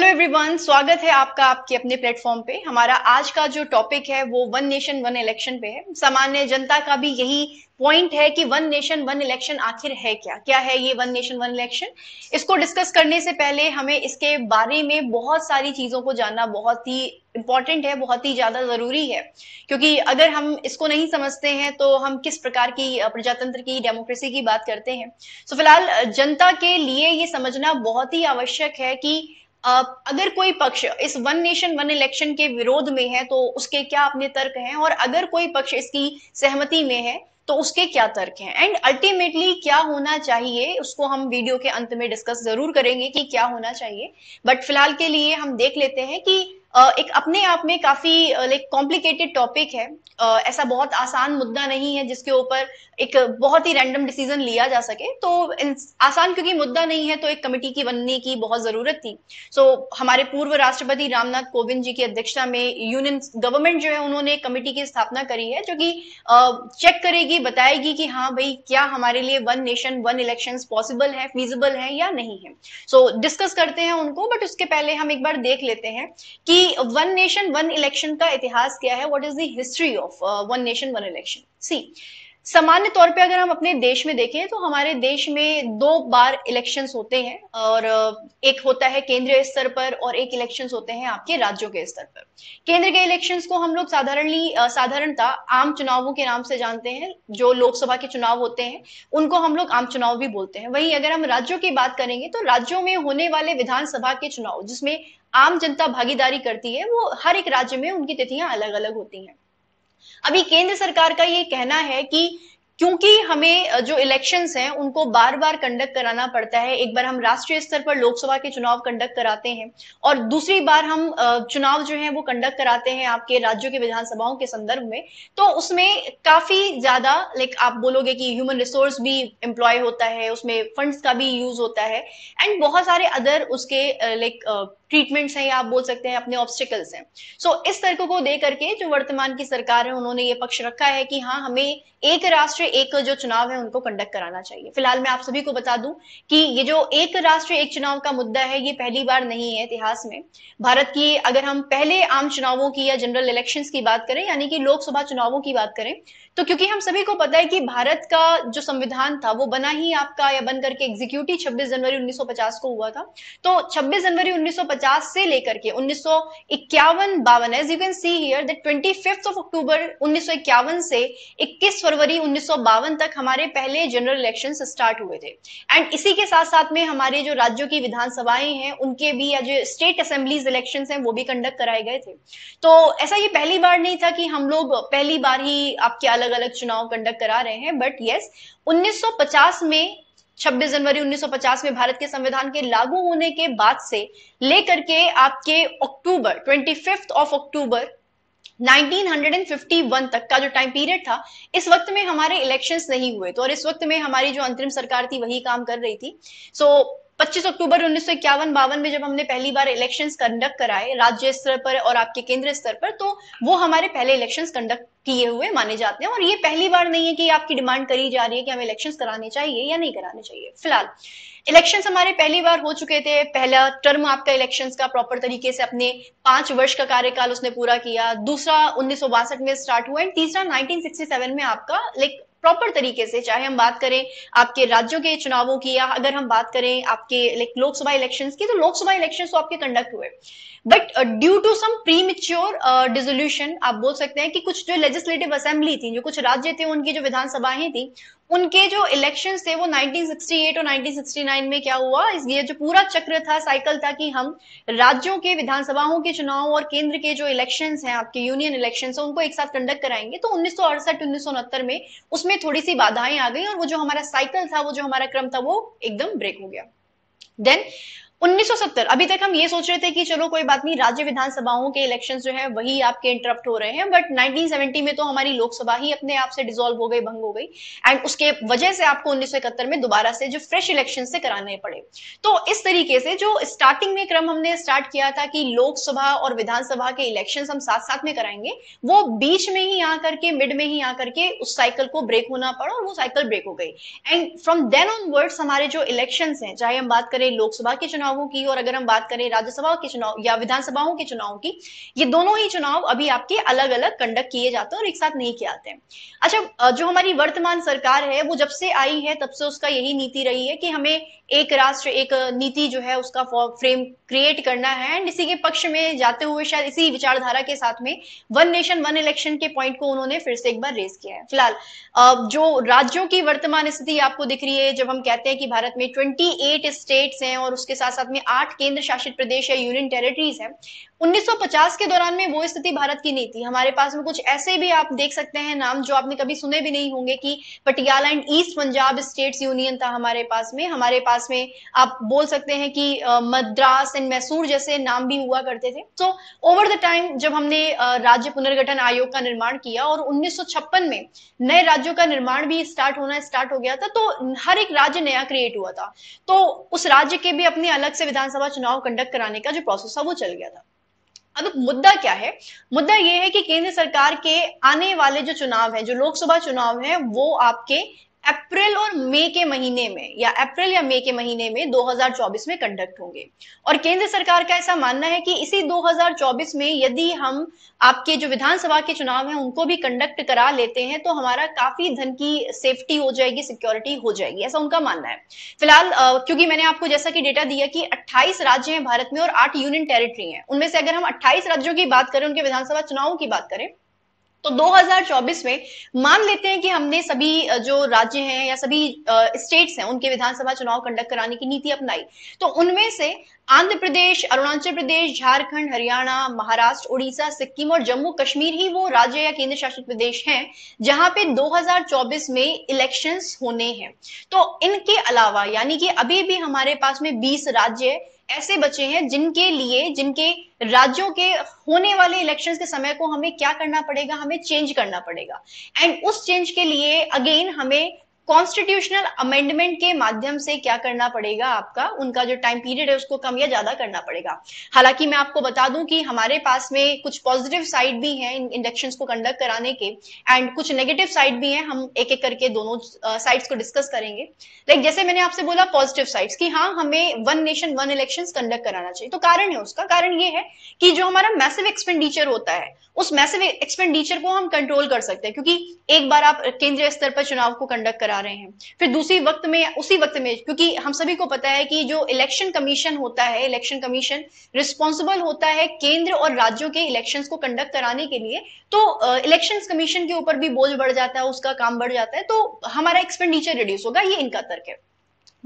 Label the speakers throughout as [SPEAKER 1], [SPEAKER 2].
[SPEAKER 1] hello everyone स्वागत है आपका आपके अपने प्लेटफॉर्म पे हमारा आज का जो टॉपिक है वो वन नेशन वन इलेक्शन पे है सामान्य जनता का भी यही पॉइंट है कि वन नेशन वन इलेक्शन आखिर है क्या क्या है ये वन नेशन वन इलेक्शन इसको डिस्कस करने से पहले हमें इसके बारे में बहुत सारी चीजों को जानना बहुत ही इम्पॉर्टेंट है बहुत ही ज्यादा जरूरी है क्योंकि अगर हम इसको नहीं समझते हैं तो हम किस प्रकार की प्रजातंत्र की डेमोक्रेसी की बात करते हैं सो so, फिलहाल जनता के लिए ये समझना बहुत ही आवश्यक है कि अगर कोई पक्ष इस वन नेशन वन इलेक्शन के विरोध में है तो उसके क्या अपने तर्क हैं और अगर कोई पक्ष इसकी सहमति में है तो उसके क्या तर्क हैं एंड अल्टीमेटली क्या होना चाहिए उसको हम वीडियो के अंत में डिस्कस जरूर करेंगे कि क्या होना चाहिए बट फिलहाल के लिए हम देख लेते हैं कि एक अपने आप में काफी लाइक कॉम्प्लिकेटेड टॉपिक है ऐसा बहुत आसान मुद्दा नहीं है जिसके ऊपर एक बहुत ही रैंडम डिसीजन लिया जा सके तो आसान क्योंकि मुद्दा नहीं है तो एक कमेटी की बनने की बहुत जरूरत थी सो so, हमारे पूर्व राष्ट्रपति रामनाथ कोविंद जी की अध्यक्षता में यूनियन गवर्नमेंट जो है उन्होंने एक कमेटी की स्थापना करी है जो कि चेक करेगी बताएगी कि हाँ भाई क्या हमारे लिए one nation one election possible है फीजिबल है या नहीं है सो so, डिस्कस करते हैं उनको बट उसके पहले हम एक बार देख लेते हैं कि वन नेशन वन इलेक्शन का इतिहास क्या है what is the history of one nation one election सी सामान्य तौर पे अगर हम अपने देश में देखें तो हमारे देश में दो बार इलेक्शंस होते हैं और एक होता है केंद्रीय स्तर पर और एक इलेक्शंस होते हैं आपके राज्यों के स्तर पर केंद्र के इलेक्शंस को हम लोग साधारणली साधारणता आम चुनावों के नाम से जानते हैं जो लोकसभा के चुनाव होते हैं उनको हम लोग आम चुनाव भी बोलते हैं वहीं अगर हम राज्यों की बात करेंगे तो राज्यों में होने वाले विधानसभा के चुनाव जिसमें आम जनता भागीदारी करती है वो हर एक राज्य में उनकी तिथियां अलग अलग होती हैं अभी केंद्र सरकार का ये कहना है कि क्योंकि हमें जो इलेक्शंस हैं उनको बार बार कंडक्ट कराना पड़ता है एक बार हम राष्ट्रीय स्तर पर लोकसभा के चुनाव कंडक्ट कराते हैं और दूसरी बार हम चुनाव जो है वो कंडक्ट कराते हैं आपके राज्यों के विधानसभाओं के संदर्भ में तो उसमें काफी ज्यादा लाइक आप बोलोगे कि ह्यूमन रिसोर्स भी एम्प्लॉय होता है उसमें फंड्स का भी यूज होता है एंड बहुत सारे अदर उसके लाइक ट्रीटमेंट्स हैं या आप बोल सकते हैं अपने ऑब्स्टिकल्स हैं सो इस तर्क को दे करके जो वर्तमान की सरकार है उन्होंने ये पक्ष रखा है कि हाँ हमें एक राष्ट्र एक जो चुनाव है उनको कंडक्ट कराना चाहिए फिलहाल मैं आप सभी को बता दूं कि ये जो एक राष्ट्र एक चुनाव का मुद्दा है ये पहली बार नहीं है इतिहास में भारत की अगर हम पहले आम चुनावों की या जनरल इलेक्शन की बात करें यानी कि लोकसभा चुनावों की बात करें तो क्योंकि हम सभी को पता है कि भारत का जो संविधान था वो बना ही आपका या बन करके एग्जीक्यूटिव 26 जनवरी 1950 को हुआ था तो 26 जनवरी 1950 1950 से लेकर के उन्नीस सौ इक्यावन you can see here that twenty fifth of October उन्नीस से 21 फरवरी उन्नीस तक हमारे पहले जनरल इलेक्शन स्टार्ट हुए थे एंड इसी के साथ साथ में हमारे जो राज्यों की विधानसभाएं हैं उनके भी या जो स्टेट असेंबलीज इलेक्शन हैं वो भी कंडक्ट कराए गए थे तो ऐसा ये पहली बार नहीं था कि हम लोग पहली बार ही आपके अलग अलग चुनाव कंडक्ट करा रहे हैं बट यस yes, 1950 में 26 जनवरी 1950 में भारत के संविधान के लागू होने के बाद से लेकर के आपके अक्टूबर ट्वेंटी ऑफ अक्टूबर 1951 तक का जो टाइम पीरियड था इस वक्त में हमारे इलेक्शंस नहीं हुए तो और इस वक्त में हमारी जो अंतरिम सरकार थी वही काम कर रही थी सो so, 25 अक्टूबर उन्नीस सौ इक्यावन बावन में जब हमने पहली बार इलेक्शंस कंडक्ट कराए राज्य स्तर पर और आपके केंद्र स्तर पर तो वो हमारे पहले इलेक्शंस कंडक्ट किए हुए माने जाते हैं और ये पहली बार नहीं है कि आपकी डिमांड करी जा रही है कि हमें इलेक्शंस कराने चाहिए या नहीं कराने चाहिए फिलहाल इलेक्शंस हमारे पहली बार हो चुके थे पहला टर्म आपका इलेक्शंस का प्रॉपर तरीके से अपने पांच वर्ष का कार्यकाल उसने पूरा किया दूसरा उन्नीस में स्टार्ट हुआ एंड तीसरा नाइनटीन में आपका लाइक प्रॉपर तरीके से चाहे हम बात करें आपके राज्यों के चुनावों की या अगर हम बात करें आपके लाइक लोकसभा इलेक्शन की तो लोकसभा इलेक्शन तो आपके कंडक्ट हुए but due to some premature mature dissolution आप बोल सकते हैं कि कुछ जो लेजिस्लेटिव असेंबली थी जो कुछ राज्य थे उनकी जो विधानसभाएं थी उनके जो इलेक्शन थे वो 1968 और 1969 में क्या हुआ ये जो पूरा चक्र था साइकिल था कि हम राज्यों के विधानसभाओं के चुनाव और केंद्र के जो इलेक्शन हैं आपके यूनियन इलेक्शन उनको एक साथ कंडक्ट कराएंगे तो उन्नीस सौ में उसमें थोड़ी सी बाधाएं आ गई और वो जो हमारा साइकिल था वो जो हमारा क्रम था वो एकदम ब्रेक हो गया देन 1970 अभी तक हम ये सोच रहे थे कि चलो कोई बात नहीं राज्य विधानसभाओं के इलेक्शन जो है वही आपके इंटरप्ट हो रहे हैं बट 1970 में तो हमारी लोकसभा ही अपने आप से डिजोल्व हो गई भंग हो गई एंड उसके वजह से आपको उन्नीस में दोबारा से जो फ्रेश इलेक्शन से कराने पड़े तो इस तरीके से जो स्टार्टिंग में क्रम हमने स्टार्ट किया था कि लोकसभा और विधानसभा के इलेक्शन हम साथ साथ में कराएंगे वो बीच में ही आकर के मिड में ही आकर के उस साइकिल को ब्रेक होना पड़ा और वो साइकिल ब्रेक हो गई एंड फ्रॉम देन ऑनवर्ड्स हमारे जो इलेक्शन हैं चाहे हम बात करें लोकसभा के चुनाव चुनावों की और अगर हम बात करें राज्यसभा के चुनाव या विधानसभाओं के चुनाव की ये दोनों ही चुनाव अभी आपके अलग अलग कंडक्ट किए जाते हैं और एक साथ नहीं किए जाते अच्छा जो हमारी वर्तमान सरकार है वो जब से आई है तब से उसका यही नीति रही है कि हमें एक राष्ट्र एक नीति जो है उसका फ्रेम क्रिएट करना है एंड इसी के पक्ष में जाते हुए शायद इसी विचारधारा के साथ में वन नेशन वन इलेक्शन के पॉइंट को उन्होंने फिर से एक बार रेस किया है फिलहाल जो राज्यों की वर्तमान स्थिति आपको दिख रही है जब हम कहते हैं कि भारत में ट्वेंटी एट स्टेट्स हैं और उसके साथ साथ में आठ केंद्र शासित प्रदेश या यूनियन टेरिटरीज है 1950 के दौरान में वो स्थिति भारत की नहीं थी हमारे पास में कुछ ऐसे भी आप देख सकते हैं नाम जो आपने कभी सुने भी नहीं होंगे कि Patiala and East Punjab states union था हमारे पास में हमारे पास में आप बोल सकते हैं कि मद्रास एंड मैसूर जैसे नाम भी हुआ करते थे तो ओवर द टाइम जब हमने राज्य पुनर्गठन आयोग का निर्माण किया और उन्नीस में नए राज्यों का निर्माण भी स्टार्ट होना स्टार्ट हो गया था तो हर एक राज्य नया क्रिएट हुआ था तो उस राज्य के भी अपने अलग से विधानसभा चुनाव कंडक्ट कराने का जो प्रोसेस था वो चल गया था अब मुद्दा क्या है मुद्दा यह है कि केंद्र सरकार के आने वाले जो चुनाव है जो लोकसभा चुनाव है वो आपके अप्रैल और मई के महीने में या अप्रैल या मई के महीने में 2024 में कंडक्ट होंगे और केंद्र सरकार का ऐसा मानना है कि इसी 2024 में यदि हम आपके जो विधानसभा के चुनाव हैं उनको भी कंडक्ट करा लेते हैं तो हमारा काफी धन की सेफ्टी हो जाएगी सिक्योरिटी हो जाएगी ऐसा उनका मानना है फिलहाल क्योंकि मैंने आपको जैसा कि डेटा दिया कि अट्ठाईस राज्य हैं भारत में और आठ यूनियन टेरिटरी है उनमें से अगर हम अट्ठाईस राज्यों की बात करें उनके विधानसभा चुनावों की बात करें तो 2024 में मान लेते हैं कि हमने सभी जो राज्य हैं या सभी स्टेट्स हैं उनके विधानसभा चुनाव कंडक्ट कराने की नीति अपनाई तो उनमें से आंध्र प्रदेश अरुणाचल प्रदेश झारखंड हरियाणा महाराष्ट्र उड़ीसा सिक्किम और जम्मू कश्मीर ही वो राज्य या केंद्र शासित प्रदेश हैं जहां पे 2024 में इलेक्शंस होने हैं तो इनके अलावा यानी कि अभी भी हमारे पास में 20 राज्य ऐसे बचे हैं जिनके लिए जिनके राज्यों के होने वाले इलेक्शंस के समय को हमें क्या करना पड़ेगा हमें चेंज करना पड़ेगा एंड उस चेंज के लिए अगेन हमें कॉन्स्टिट्यूशनल अमेंडमेंट के माध्यम से क्या करना पड़ेगा आपका उनका जो टाइम पीरियड है उसको कम या ज्यादा करना पड़ेगा हालांकि मैं आपको बता दूं कि हमारे पास में कुछ पॉजिटिव साइड भी हैं इन इंडक्शन को कंडक्ट कराने के एंड कुछ नेगेटिव साइड भी हैं हम एक एक करके दोनों साइड्स को डिस्कस करेंगे लाइक जैसे मैंने आपसे बोला पॉजिटिव साइड्स की हाँ हमें one nation one election conduct कराना चाहिए तो कारण है उसका कारण ये है कि जो हमारा मैसिव एक्सपेंडिचर होता है उस मैसिव एक्सपेंडिचर को हम कंट्रोल कर सकते हैं क्योंकि एक बार आप केंद्रीय स्तर पर चुनाव को कंडक्ट आ रहे हैं फिर दूसरी वक्त में उसी वक्त में क्योंकि हम सभी को पता है कि जो इलेक्शन कमीशन होता है इलेक्शन कमीशन रिस्पॉन्सिबल होता है केंद्र और राज्यों के इलेक्शन को कंडक्ट कराने के लिए तो uh, कमीशन के ऊपर भी बोझ बढ़ जाता है उसका काम बढ़ जाता है तो हमारा एक्सपेंडिचर रिड्यूस होगा ये इनका तर्क है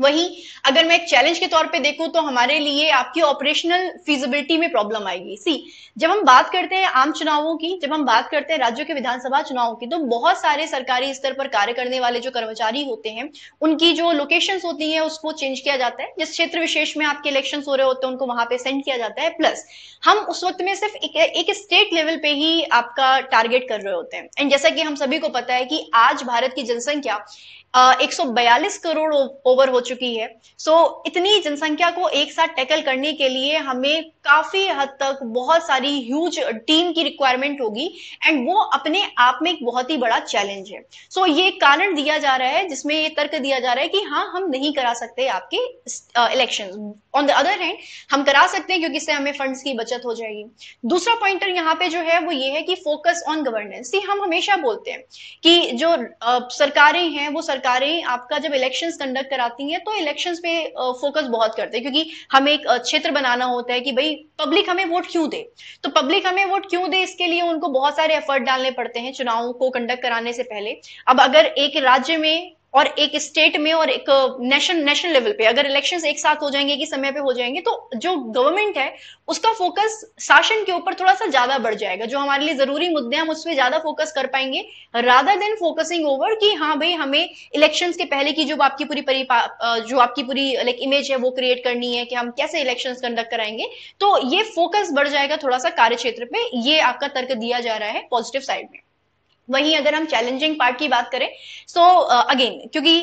[SPEAKER 1] वहीं अगर मैं एक चैलेंज के तौर पे देखूं तो हमारे लिए आपकी ऑपरेशनल फिजिबिलिटी में प्रॉब्लम आएगी सी जब हम बात करते हैं आम चुनावों की जब हम बात करते हैं राज्यों के विधानसभा चुनावों की तो बहुत सारे सरकारी स्तर पर कार्य करने वाले जो कर्मचारी होते हैं उनकी जो लोकेशन होती है उसको चेंज किया जाता है जिस क्षेत्र विशेष में आपके इलेक्शन हो रहे होते हैं उनको वहां पे सेंड किया जाता है प्लस हम उस वक्त में सिर्फ एक, एक स्टेट लेवल पे ही आपका टारगेट कर रहे होते हैं एंड जैसा कि हम सभी को पता है कि आज भारत की जनसंख्या एक करोड़ ओवर हो चुकी है सो so, इतनी जनसंख्या को एक साथ टैकल करने के लिए हमें काफी हद तक बहुत सारी ह्यूज टीम की रिक्वायरमेंट होगी एंड वो अपने आप में एक बहुत ही बड़ा चैलेंज है सो so, ये कारण दिया जा रहा है जिसमें ये तर्क दिया जा रहा है कि हाँ हम नहीं करा सकते आपके election on the other hand हम करा सकते हैं क्योंकि इससे हमें फंड्स की बचत हो जाएगी दूसरा पॉइंटर यहाँ पे जो है वो ये है कि फोकस ऑन गवर्नेंस हम हमेशा बोलते हैं कि जो uh, सरकारें हैं वो सरकारें आपका जब इलेक्शन कंडक्ट कराती हैं है तो इलेक्शंस पे फोकस बहुत करते हैं क्योंकि हमें एक क्षेत्र बनाना होता है कि भाई पब्लिक हमें वोट क्यों दे तो पब्लिक हमें वोट क्यों दे इसके लिए उनको बहुत सारे एफर्ट डालने पड़ते हैं चुनाव को कंडक्ट कराने से पहले अब अगर एक राज्य में और एक स्टेट में और एक नेशन नेशनल लेवल पे अगर इलेक्शन एक साथ हो जाएंगे कि समय पे हो जाएंगे तो जो गवर्नमेंट है उसका फोकस शासन के ऊपर थोड़ा सा ज्यादा बढ़ जाएगा जो हमारे लिए जरूरी मुद्दे हम उसमें ज्यादा फोकस कर पाएंगे राधा देन फोकसिंग ओवर कि हाँ भाई हमें इलेक्शन के पहले की जो आपकी पूरी uh, जो आपकी पूरी लाइक इमेज है वो क्रिएट करनी है कि हम कैसे इलेक्शन कंडक्ट कराएंगे तो ये फोकस बढ़ जाएगा थोड़ा सा कार्य क्षेत्र पे ये आपका तर्क दिया जा रहा है पॉजिटिव साइड में वहीं अगर हम चैलेंजिंग पार्ट की बात करें सो so, अगेन uh, क्योंकि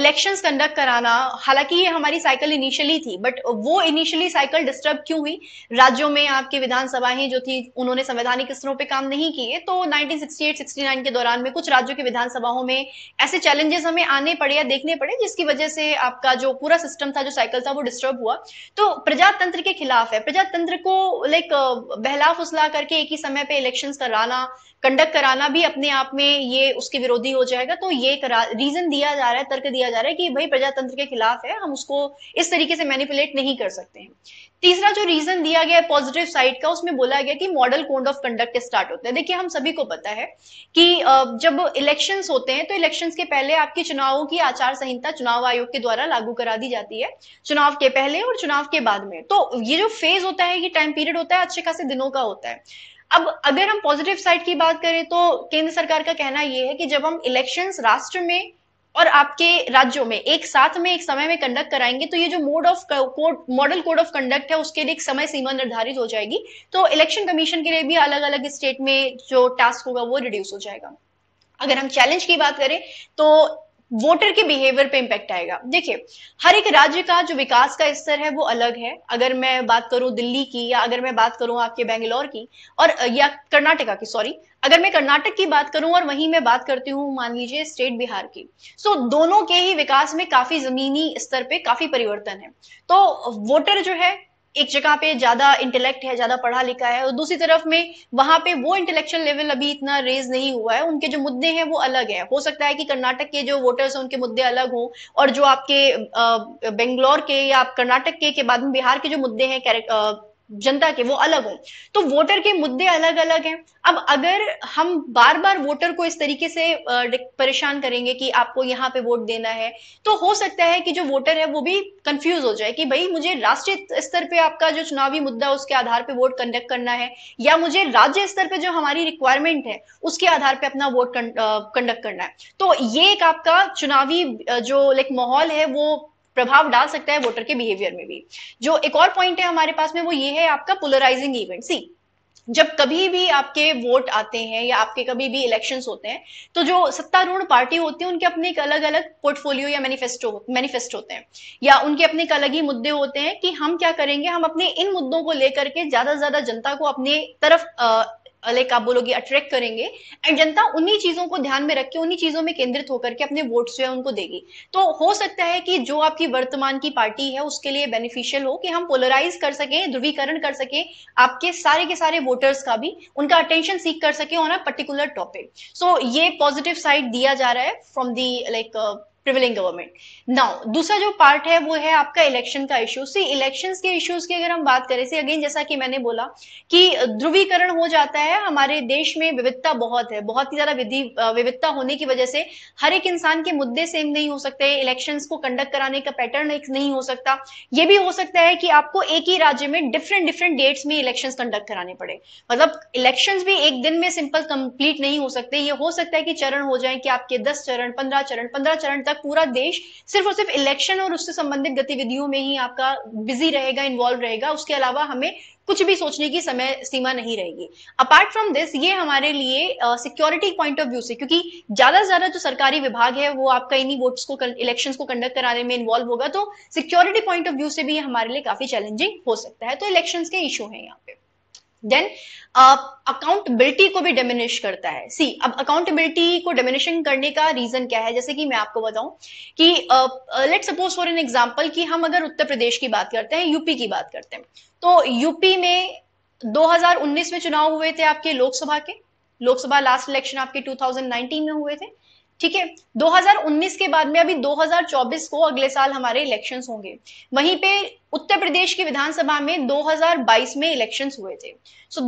[SPEAKER 1] इलेक्शंस uh, कंडक्ट कराना हालांकि ये हमारी साइकिल इनिशियली थी बट वो इनिशियली साइकिल डिस्टर्ब क्यों हुई राज्यों में आपकी विधानसभाएं जो थी उन्होंने संवैधानिक स्तरों पे काम नहीं किए तो 1968-69 के दौरान में कुछ राज्यों की विधानसभाओं में ऐसे चैलेंजेस हमें आने पड़े या देखने पड़े जिसकी वजह से आपका जो पूरा सिस्टम था जो साइकिल था वो डिस्टर्ब हुआ तो प्रजातंत्र के खिलाफ है प्रजातंत्र को लाइक uh, बहला फुसला करके एक ही समय पर इलेक्शन कराना कंडक्ट कराना भी अपने आप में ये उसके विरोधी हो जाएगा तो ये रीजन दिया जा रहा है तर्क दिया जा रहा है कि भाई प्रजातंत्र के खिलाफ है हम उसको इस तरीके से मैनिपुलेट नहीं कर सकते हैं तीसरा जो रीजन दिया गया है पॉजिटिव साइड का उसमें बोला गया कि model code of conduct start होता है देखिए हम सभी को पता है कि जब इलेक्शन होते हैं तो इलेक्शन के पहले आपकी चुनावों की आचार संहिता चुनाव आयोग के द्वारा लागू करा दी जाती है चुनाव के पहले और चुनाव के बाद में तो ये जो फेज होता है ये टाइम पीरियड होता है अच्छे खासे दिनों का होता है अब अगर हम पॉजिटिव साइड की बात करें तो केंद्र सरकार का कहना यह है कि जब हम इलेक्शंस राष्ट्र में और आपके राज्यों में एक साथ में एक समय में कंडक्ट कराएंगे तो ये जो mode of code model code of conduct है उसके लिए एक समय सीमा निर्धारित हो जाएगी तो इलेक्शन कमीशन के लिए भी अलग अलग स्टेट में जो टास्क होगा वो रिड्यूस हो जाएगा अगर हम चैलेंज की बात करें तो वोटर के बिहेवियर पे इम्पैक्ट आएगा देखिए हर एक राज्य का जो विकास का स्तर है वो अलग है अगर मैं बात करूं दिल्ली की या अगर मैं बात करूं आपके बेंगलोर की और या कर्नाटका की सॉरी अगर मैं कर्नाटक की बात करूं और वहीं मैं बात करती हूं मान लीजिए स्टेट बिहार की सो so, दोनों के ही विकास में काफी जमीनी स्तर पे काफी परिवर्तन है तो वोटर जो है एक जगह पे ज्यादा इंटेलेक्ट है ज्यादा पढ़ा लिखा है और दूसरी तरफ में वहां पे वो इंटेलेक्चुअल लेवल अभी इतना रेज नहीं हुआ है उनके जो मुद्दे हैं वो अलग है हो सकता है कि कर्नाटक के जो वोटर्स हैं उनके मुद्दे अलग हों और जो आपके बेंगलोर के या आप कर्नाटक के, के बाद में बिहार के जो मुद्दे हैं जनता के वो अलग हो तो वोटर के मुद्दे अलग अलग हैं अब अगर हम बार बार वोटर को इस तरीके से परेशान करेंगे कि आपको यहाँ पे वोट देना है तो हो सकता है कि जो वोटर है वो भी कंफ्यूज हो जाए कि भाई मुझे राष्ट्रीय स्तर पे आपका जो चुनावी मुद्दा उसके आधार पे वोट कंडक्ट करना है या मुझे राज्य स्तर पे जो हमारी रिक्वायरमेंट है उसके आधार पे अपना वोट कंडक्ट करना है तो ये एक आपका चुनावी जो लाइक माहौल है वो प्रभाव डाल सकता है वोटर के बिहेवियर में भी जो एक और पॉइंट है हमारे पास में वो ये है आपका पोलराइजिंग इवेंट सी जब कभी भी आपके वोट आते हैं या आपके कभी भी इलेक्शंस होते हैं तो जो सत्तारूढ़ पार्टी होती है उनके अपने एक अलग अलग पोर्टफोलियो या मैनिफेस्टो मैनिफेस्टो होते हैं या उनके अपने एक अलग ही मुद्दे होते हैं कि हम क्या करेंगे हम अपने इन मुद्दों को लेकर के ज्यादा से ज्यादा जनता को अपने तरफ लाइक आप बोलोगे अट्रैक्ट करेंगे एंड जनता उन्हीं चीजों को ध्यान में रख के उन्हीं चीजों में केंद्रित होकर के अपने वोट जो है उनको देगी तो हो सकता है कि जो आपकी वर्तमान की पार्टी है उसके लिए बेनिफिशियल हो कि हम पोलराइज कर सकें ध्रुवीकरण कर सकें आपके सारे के सारे वोटर्स का भी उनका अटेंशन सीख कर सके on a particular topic so ये पॉजिटिव साइड दिया जा रहा है from the like prevailing government now दूसरा जो पार्ट है वो है आपका इलेक्शन का इश्यू सी इलेक्शन के इश्यूज की अगर हम बात करें सी अगेन जैसा कि मैंने बोला कि ध्रुवीकरण हो जाता है हमारे देश में विविधता बहुत है बहुत ही ज्यादा विधि विविधता होने की वजह से हर एक इंसान के मुद्दे सेम नहीं हो सकते इलेक्शन को कंडक्ट कराने का पैटर्न एक नहीं हो सकता ये भी हो सकता है कि आपको एक ही राज्य में डिफरेंट डिफरेंट डेट्स में इलेक्शन कंडक्ट कराने पड़े मतलब इलेक्शन भी एक दिन में सिंपल कंप्लीट नहीं हो सकते ये हो सकता है कि चरण हो जाए कि आपके दस चरण पंद्रह चरण पंद्रह चरण तक है पूरा देश सिर्फ और सिर्फ इलेक्शन और उससे संबंधित गतिविधियों में ही आपका बिजी रहेगा इन्वॉल्व रहेगा उसके अलावा हमें कुछ भी सोचने की समय सीमा नहीं रहेगी अपार्ट फ्रॉम दिस ये हमारे लिए सिक्योरिटी पॉइंट ऑफ व्यू से क्योंकि ज्यादा से ज्यादा जो सरकारी विभाग है वो आपका इन्हीं वोट्स को इलेक्शन को कंडक्ट कराने में इन्वॉल्व होगा तो सिक्योरिटी पॉइंट ऑफ व्यू से भी हमारे लिए काफी चैलेंजिंग हो सकता है तो इलेक्शन के इशू है यहाँ पे देन अकाउंटेबिलिटी uh, को भी डिमिनिश करता है सी अब अकाउंटेबिलिटी को डिमिनिशिंग करने का रीजन क्या है जैसे कि मैं आपको बताऊं कि let suppose for an example कि हम अगर उत्तर प्रदेश की बात करते हैं यूपी की बात करते हैं तो यूपी में 2019 में चुनाव हुए थे आपके लोकसभा के लोकसभा लास्ट इलेक्शन आपके 2019 में हुए थे ठीक है 2019 के बाद में अभी 2024 को अगले साल हमारे इलेक्शंस होंगे वहीं पे उत्तर प्रदेश की विधानसभा में 2022 में इलेक्शंस हुए थे सो so,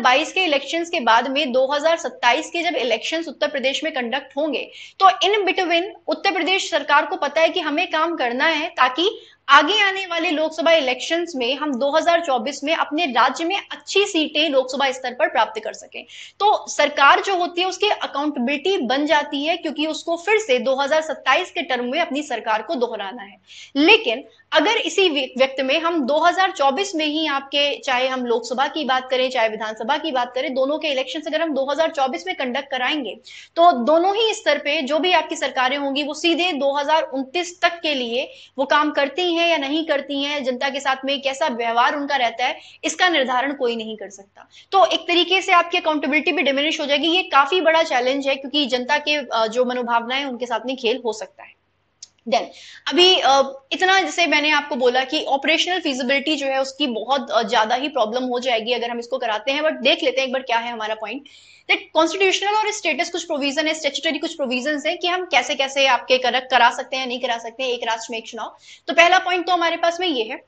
[SPEAKER 1] 2022 के इलेक्शंस के बाद में 2027 के जब इलेक्शंस उत्तर प्रदेश में कंडक्ट होंगे तो इन बिटवीन उत्तर प्रदेश सरकार को पता है कि हमें काम करना है ताकि आगे आने वाले लोकसभा इलेक्शंस में हम 2024 में अपने राज्य में अच्छी सीटें लोकसभा स्तर पर प्राप्त कर सकें तो सरकार जो होती है उसकी अकाउंटेबिलिटी बन जाती है क्योंकि उसको फिर से 2027 के टर्म में अपनी सरकार को दोहराना है लेकिन अगर इसी व्यक्त में हम 2024 में ही आपके चाहे हम लोकसभा की बात करें चाहे विधानसभा की बात करें दोनों के इलेक्शन अगर हम 2024 में कंडक्ट कराएंगे तो दोनों ही स्तर पे जो भी आपकी सरकारें होंगी वो सीधे दो तक के लिए वो काम करती हैं या नहीं करती हैं जनता के साथ में कैसा व्यवहार उनका रहता है इसका निर्धारण कोई नहीं कर सकता तो एक तरीके से आपकी अकाउंटेबिलिटी भी डिमिनिश हो जाएगी ये काफी बड़ा चैलेंज है क्योंकि जनता के जो मनोभावनाएं उनके साथ में खेल हो सकता है देन अभी इतना जैसे मैंने आपको बोला कि ऑपरेशनल फिजिबिलिटी जो है उसकी बहुत ज्यादा ही प्रॉब्लम हो जाएगी अगर हम इसको कराते हैं बट देख लेते हैं एक बार क्या है हमारा पॉइंट दैट कॉन्स्टिट्यूशनल और स्टेटस कुछ प्रोविजन है स्टेचुटरी कुछ प्रोविजन है कि हम कैसे कैसे आपके करक करा सकते हैं नहीं करा सकते हैं एक राष्ट्र में एक चुनाव तो पहला पॉइंट तो हमारे पास में ये है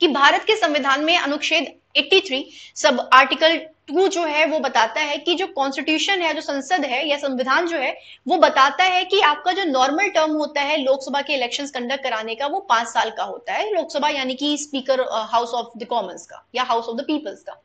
[SPEAKER 1] कि भारत के संविधान में अनुच्छेद 83 सब आर्टिकल टू जो है वो बताता है कि जो कॉन्स्टिट्यूशन है जो संसद है या संविधान जो है वो बताता है कि आपका जो नॉर्मल टर्म होता है लोकसभा के इलेक्शंस कंडक्ट कराने का वो पांच साल का होता है लोकसभा यानी कि speaker house of the commons का या हाउस ऑफ द पीपल्स का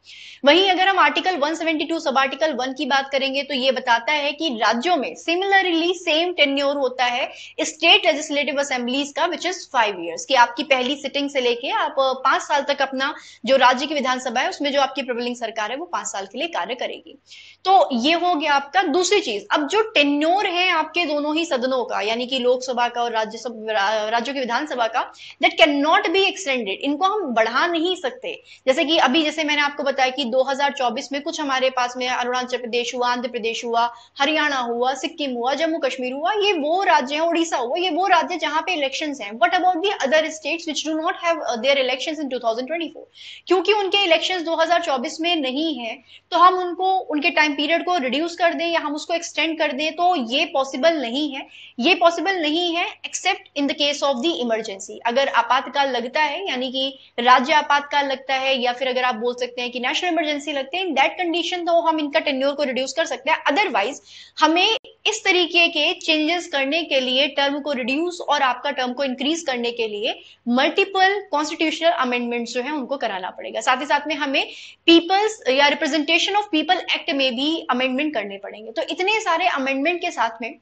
[SPEAKER 1] वहीं अगर हम आर्टिकल 172 सब आर्टिकल वन की बात करेंगे तो ये बताता है कि राज्यों में सिमिलरली सेम टेन्योर होता है स्टेट लेजिस्लेटिव असेंबलीज का विच इज फाइव ईयर्स की आपकी पहली सिटिंग से लेके आप पांच साल तक अपना जो राज्य की विधानसभा है उसमें जो आपकी प्रबलिंग सरकार है वो पांच साल के लिए कार्य करेगी तो ये हो गया आपका दूसरी चीज अब जो टेन्योर है आपके दोनों ही सदनों का यानी कि लोकसभा का और राज्यसभा राज्यों की विधानसभा का that can not be extended इनको हम बढ़ा नहीं सकते जैसे कि अभी जैसे मैंने आपको बताया कि 2024 में कुछ हमारे पास में अरुणाचल प्रदेश हुआ आंध्र प्रदेश हुआ हरियाणा हुआ सिक्किम हुआ जम्मू कश्मीर हुआ ये वो राज्य है उड़ीसा हुआ ये वो राज्य जहां पे इलेक्शन है what about the other states which do not have their election in क्योंकि उनके इलेक्शन 2024 में नहीं है हैं तो हम उनको उनके टाइम पीरियड को रिड्यूस कर दें या हम उसको एक्सटेंड कर दें तो ये पॉसिबल नहीं है ये पॉसिबल नहीं है except in the case of the emergency अगर आपातकाल लगता है यानी कि राज्य आपातकाल लगता है या फिर अगर आप बोल सकते हैं कि नेशनल इमरजेंसी लगते हैं इन दैट कंडीशन तो हम इनका टेन्योर को रिड्यूस कर सकते हैं अदरवाइज हमें इस तरीके के चेंजेस करने के लिए टर्म को रिड्यूस और आपका टर्म को इंक्रीज करने के लिए मल्टीपल कॉन्स्टिट्यूशनल अमेंडमेंट जो है उनको कराना पड़ेगा साथ ही साथ में हमें पीपल्स या रिप्रेजेंटेशन ऑफ पीपल एक्ट में भी अमेंडमेंट करने पड़ेंगे तो इतने सारे अमेंडमेंट के साथ में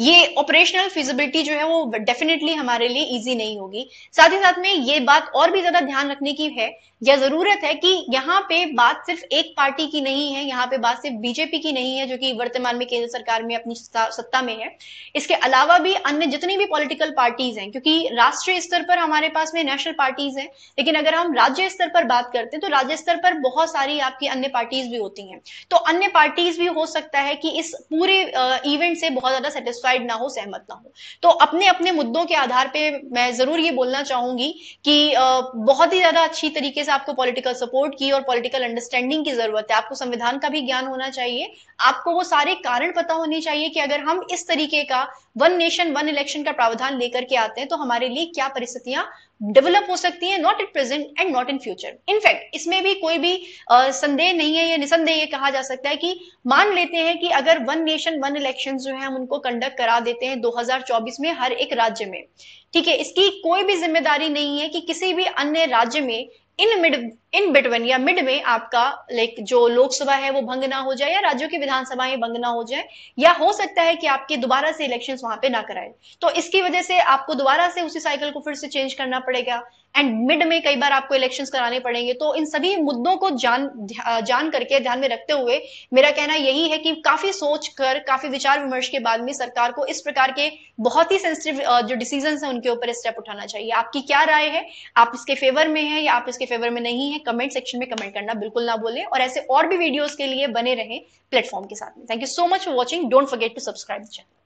[SPEAKER 1] ये ऑपरेशनल फिजिबिलिटी जो है वो डेफिनेटली हमारे लिए इजी नहीं होगी साथ ही साथ में ये बात और भी ज्यादा ध्यान रखने की है या जरूरत है कि यहाँ पे बात सिर्फ एक पार्टी की नहीं है यहाँ पे बात सिर्फ बीजेपी की नहीं है जो कि वर्तमान में केंद्र सरकार में अपनी सत्ता में है इसके अलावा भी अन्य जितनी भी पॉलिटिकल पार्टीज हैं क्योंकि राष्ट्रीय स्तर पर हमारे पास में नेशनल पार्टीज हैं लेकिन अगर हम राज्य स्तर पर बात करते हैं तो राज्य स्तर पर बहुत सारी आपकी अन्य पार्टीज भी होती हैं तो अन्य पार्टीज भी हो सकता है कि इस पूरे इवेंट से बहुत ज्यादा सेटिस्फाई साइड ना हो सहमत ना हो तो अपने अपने मुद्दों के आधार पे मैं जरूर ये बोलना चाहूंगी कि बहुत ही ज्यादा अच्छी तरीके से आपको पॉलिटिकल सपोर्ट की और पॉलिटिकल अंडरस्टैंडिंग की जरूरत है आपको संविधान का भी ज्ञान होना चाहिए आपको वो सारे कारण पता होने चाहिए कि अगर हम इस तरीके का वन नेशन वन इलेक्शन का प्रावधान लेकर के आते हैं तो हमारे लिए क्या परिस्थितियां डेवलप हो सकती है not in present and not in future in fact इसमें भी कोई भी संदेह नहीं है या निसंदेह ये कहा जा सकता है कि मान लेते हैं कि अगर वन नेशन वन इलेक्शन जो है हम उनको कंडक्ट करा देते हैं 2024 में हर एक राज्य में ठीक है इसकी कोई भी जिम्मेदारी नहीं है कि किसी भी अन्य राज्य में इन मिड इन बिटवीन या मिड में आपका लाइक जो लोकसभा है वो भंग ना हो जाए या राज्यों की विधानसभाएं भंग ना हो जाए या हो सकता है कि आपके दोबारा से इलेक्शन वहां पे ना कराए तो इसकी वजह से आपको दोबारा से उसी साइकिल को फिर से चेंज करना पड़ेगा एंड मिड में कई बार आपको इलेक्शन कराने पड़ेंगे तो इन सभी मुद्दों को जान जान करके ध्यान में रखते हुए मेरा कहना यही है कि काफी सोच कर काफी विचार विमर्श के बाद में सरकार को इस प्रकार के बहुत ही सेंसिटिव जो डिसीजन है उनके ऊपर स्टेप उठाना चाहिए आपकी क्या राय है आप इसके फेवर में है या आप इसके फेवर में नहीं है कमेंट सेक्शन में कमेंट करना बिल्कुल ना बोले और ऐसे और भी वीडियोज के लिए बने रहे प्लेटफॉर्म के साथ में thank you so much for watching don't forget to subscribe channel